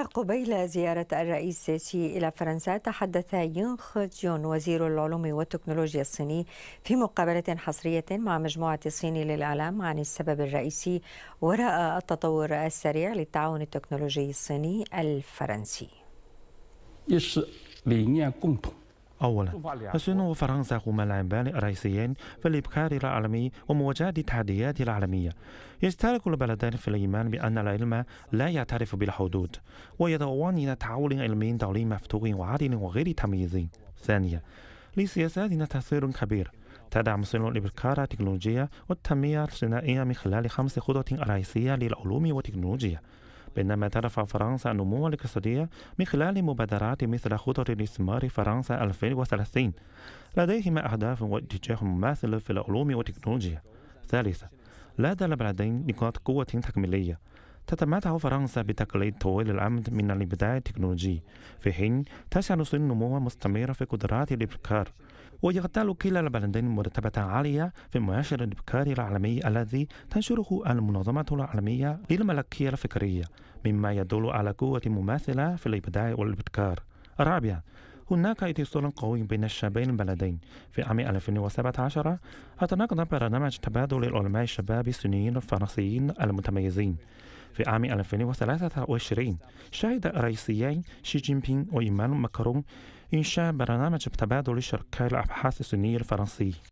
وقبيل زيارة الرئيس سيسي إلى فرنسا تحدث يونخ جون وزير العلوم والتكنولوجيا الصيني في مقابلة حصرية مع مجموعة الصين للإعلام عن السبب الرئيسي وراء التطور السريع للتعاون التكنولوجي الصيني الفرنسي. أولا الصين وفرنسا هما العملان الرئيسيان في الإبكار العالمي ومواجهة التحديات العالمية يشترك البلدان في الإيمان بأن العلم لا يعترف بالحدود ويدعوان إلى تحول علمي دولي مفتوح وعادل وغير تمييزي ثانيا لسياساتنا تأثير كبير تدعم صين الابتكار التكنولوجية والتنمية الصناعية من خلال خمس خطوط رئيسية للعلوم والتكنولوجيا بينما ترفع فرنسا النمو الاقتصادي من خلال مبادرات مثل خطط الاستثمار فرنسا 2030 لديهما أهداف واتجاه مماثل في العلوم والتكنولوجيا ثالثا لدى البلدين نقاط قوة تكميلية تتمتع فرنسا بتقليد طويل الأمد من الإبداع التكنولوجي في حين تسعى الصين نموا مستمرا في قدرات الابتكار ويغتال كلا البلدين مرتبة عالية في مؤشر الابتكار العالمي الذي تنشره المنظمة العالمية للملكية الفكرية مما يدل على قوة مماثلة في الإبداع والابتكار رابعا هناك اتصال قوي بين الشابين البلدين في عام 2017 أتناقض برنامج تبادل العلماء الشباب الصينيين الفرنسيين المتميزين في عام 2023 شهد رئيسيين شي جين بينغ وإيمان ماكرون إنشاء برنامج تبادل شركاء الأبحاث الصينية الفرنسي